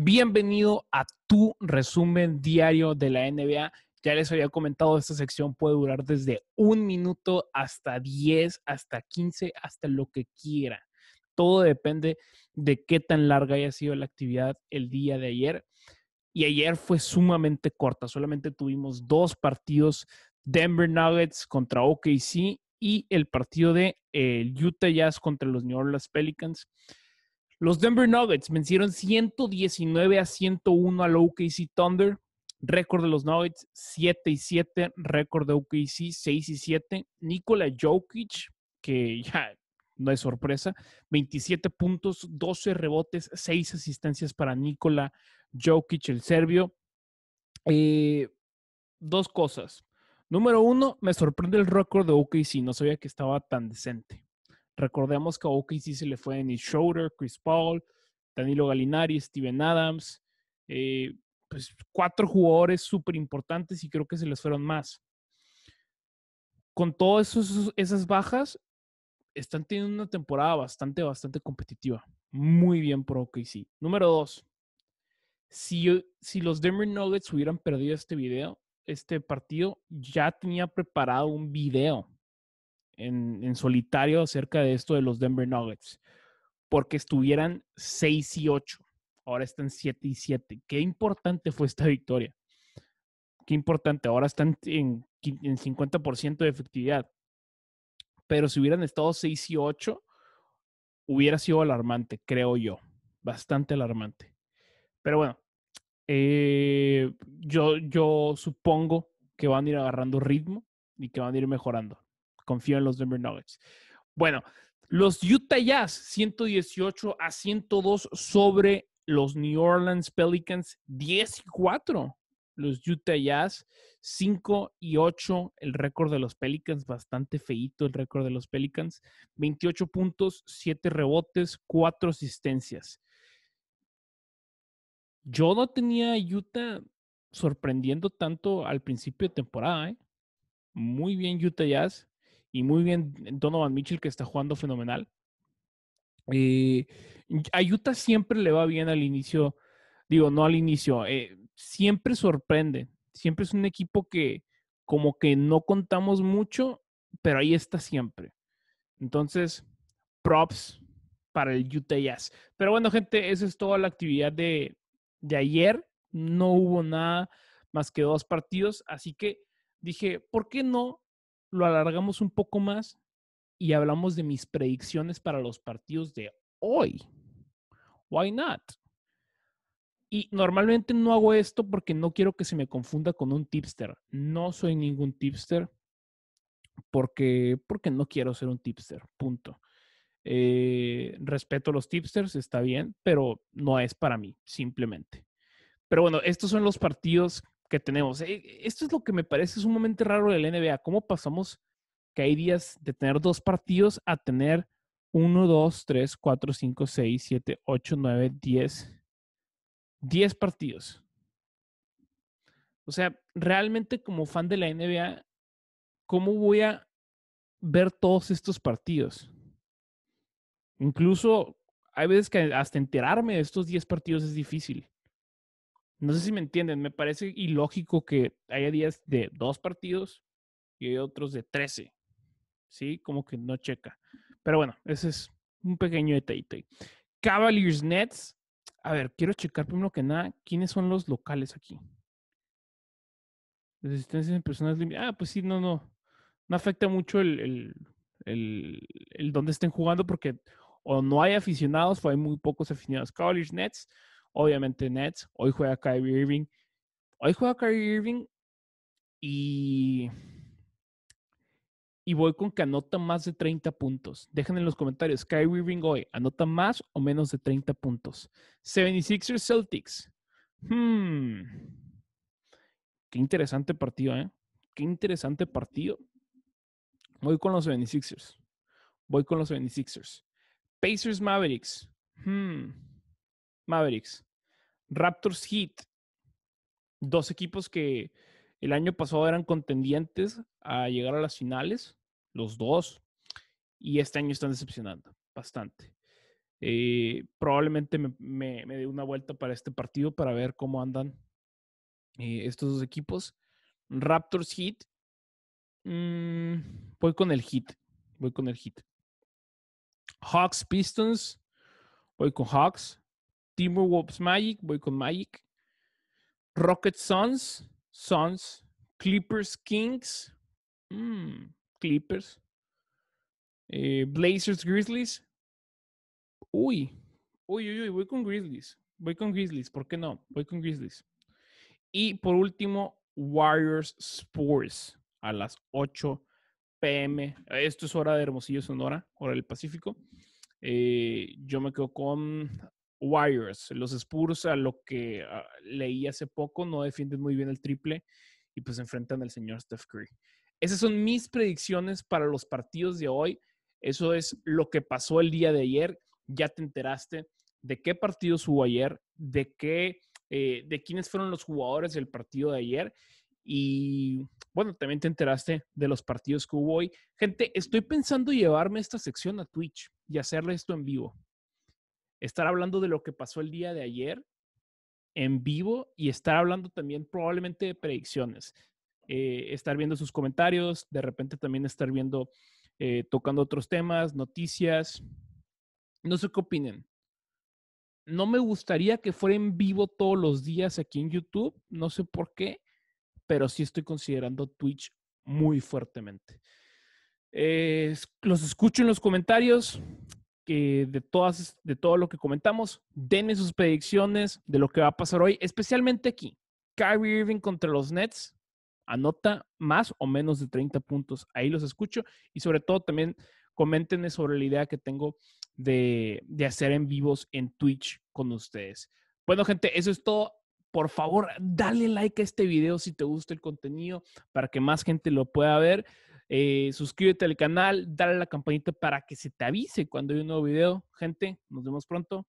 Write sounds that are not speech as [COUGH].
Bienvenido a tu resumen diario de la NBA. Ya les había comentado, esta sección puede durar desde un minuto hasta 10, hasta 15, hasta lo que quiera. Todo depende de qué tan larga haya sido la actividad el día de ayer. Y ayer fue sumamente corta, solamente tuvimos dos partidos, Denver Nuggets contra OKC y el partido de eh, Utah Jazz contra los New Orleans Pelicans. Los Denver Nuggets vencieron 119 a 101 al OKC Thunder. Récord de los Nuggets 7 y 7, récord de OKC 6 y 7. Nikola Jokic, que [LAUGHS] ya no es sorpresa, 27 puntos, 12 rebotes, 6 asistencias para Nikola Jokic, el serbio. Eh, dos cosas. Número uno, me sorprende el récord de OKC, no sabía que estaba tan decente. Recordemos que a OKC se le fue Dennis Schroeder, Chris Paul, Danilo Galinari, Steven Adams, eh, pues cuatro jugadores súper importantes y creo que se les fueron más. Con todas esas bajas, están teniendo una temporada bastante, bastante competitiva. Muy bien por OKC. Número dos, si, si los Denver Nuggets hubieran perdido este video, este partido, ya tenía preparado un video en, solitario acerca de esto de los Denver Nuggets, porque estuvieran 6 y 8, ahora están 7 y 7. Qué importante fue esta victoria. Qué importante, ahora están en, en 50% de efectividad. Pero si hubieran estado 6 y 8, hubiera sido alarmante, creo yo. Bastante alarmante. Pero bueno, eh, yo, yo supongo que van a ir agarrando ritmo y que van a ir mejorando confío en los Denver Nuggets. Bueno, los Utah Jazz 118 a 102 sobre los New Orleans Pelicans 10 y 4. Los Utah Jazz 5 y 8, el récord de los Pelicans, bastante feito el récord de los Pelicans. 28 puntos, 7 rebotes, 4 asistencias. Yo no tenía a Utah sorprendiendo tanto al principio de temporada. ¿eh? Muy bien Utah Jazz y muy bien eh, Donovan Mitchell que está jugando fenomenal. Eh, a Utah siempre le va bien al inicio, digo, no al inicio, eh, siempre sorprende, siempre es un equipo que como que no contamos mucho, pero ahí está siempre. Entonces, props para el Utah Jazz. Pero bueno, gente, esa es toda la actividad de, de ayer. No hubo nada más que dos partidos, así que dije, ¿por qué no lo alargamos un poco más y hablamos de mis predicciones para los partidos de hoy. Why not? Y normalmente no hago esto porque no quiero que se me confunda con un tipster. No soy ningún tipster porque, porque no quiero ser un tipster. Punto. Eh, respeto a los tipsters, está bien, pero no es para mí, simplemente. Pero bueno, estos son los partidos que tenemos. E, esto es lo que me parece sumamente raro de la NBA. ¿Cómo pasamos que hay días de tener dos partidos a tener uno, dos, tres, cuatro, cinco, seis, siete, ocho, nueve, diez? Diez partidos. O sea, realmente como fan de la NBA, ¿cómo voy a ver todos estos partidos? Incluso hay veces que hasta enterarme de estos diez partidos es difícil. No sé si me entienden, me parece ilógico que haya días de dos partidos y hay otros de trece. ¿Sí? Como que no checa. Pero bueno, ese es un pequeño detalle. Cavaliers Nets. A ver, quiero checar primero que nada quiénes son los locales aquí. Resistencia en personas limitadas. Ah, pues sí, no, no. No afecta mucho el, el, el, el dónde estén jugando porque o no hay aficionados o hay muy pocos aficionados. Cavaliers Nets Obviamente Nets, hoy juega Kyrie Irving. Hoy juega Kyrie Irving y... Y voy con que anota más de 30 puntos. Dejen en los comentarios, Kyrie Irving hoy, ¿anota más o menos de 30 puntos? 76ers Celtics. Hmm. Qué interesante partido, ¿eh? Qué interesante partido. Voy con los 76ers. Voy con los 76ers. Pacers Mavericks. Hmm. Mavericks, Raptors Heat, dos equipos que el año pasado eran contendientes a llegar a las finales, los dos, y este año están decepcionando bastante. Eh, probablemente me, dé una vuelta para este partido para ver cómo andan eh, estos dos equipos. Raptors Heat. Mm, voy con el Heat. Voy con el Heat. Hawks Pistons. Voy con Hawks. Timberwolves Magic, voy con Magic. Rocket Suns, Suns. Clippers Kings, mm, Clippers. Eh, Blazers Grizzlies. Uy, uy, uy, uy, voy con Grizzlies. Voy con Grizzlies, ¿por qué no? Voy con Grizzlies. Y por último, Warriors Spurs a las 8 pm. Esto es hora de Hermosillo, Sonora, hora del Pacífico. Eh, yo me quedo con Wires. Los Spurs, a lo que ah, leí hace poco, no defienden muy bien el triple y pues enfrentan al señor Steph Curry. Esas son mis predicciones para los partidos de hoy. Eso es lo que pasó el día de ayer. Ya te enteraste de qué partidos hubo ayer, de qué, eh, de quiénes fueron los jugadores del partido de ayer. Y bueno, también te enteraste de los partidos que hubo hoy. Gente, estoy pensando llevarme esta sección a Twitch y hacerle esto en vivo estar hablando de lo que pasó el día de ayer en vivo y estar hablando también probablemente de predicciones. Eh, estar viendo sus comentarios, de repente también estar viendo, eh, tocando otros temas, noticias. No sé qué opinen. No me gustaría que fuera en vivo todos los días aquí en YouTube, no sé por qué, pero sí estoy considerando Twitch muy fuertemente. los escucho en los comentarios, de, todas, de todo lo que comentamos. Denme sus predicciones de lo que va a pasar hoy, especialmente aquí. Kyrie Irving contra los Nets. Anota más o menos de 30 puntos. Ahí los escucho. Y sobre todo también coméntenme sobre la idea que tengo de, de hacer en vivos en Twitch con ustedes. Bueno, gente, eso es todo por favor, dale like a este video si te gusta el contenido para que más gente lo pueda ver. Eh, suscríbete al canal, dale a la campanita para que se te avise cuando hay un nuevo video. Gente, nos vemos pronto.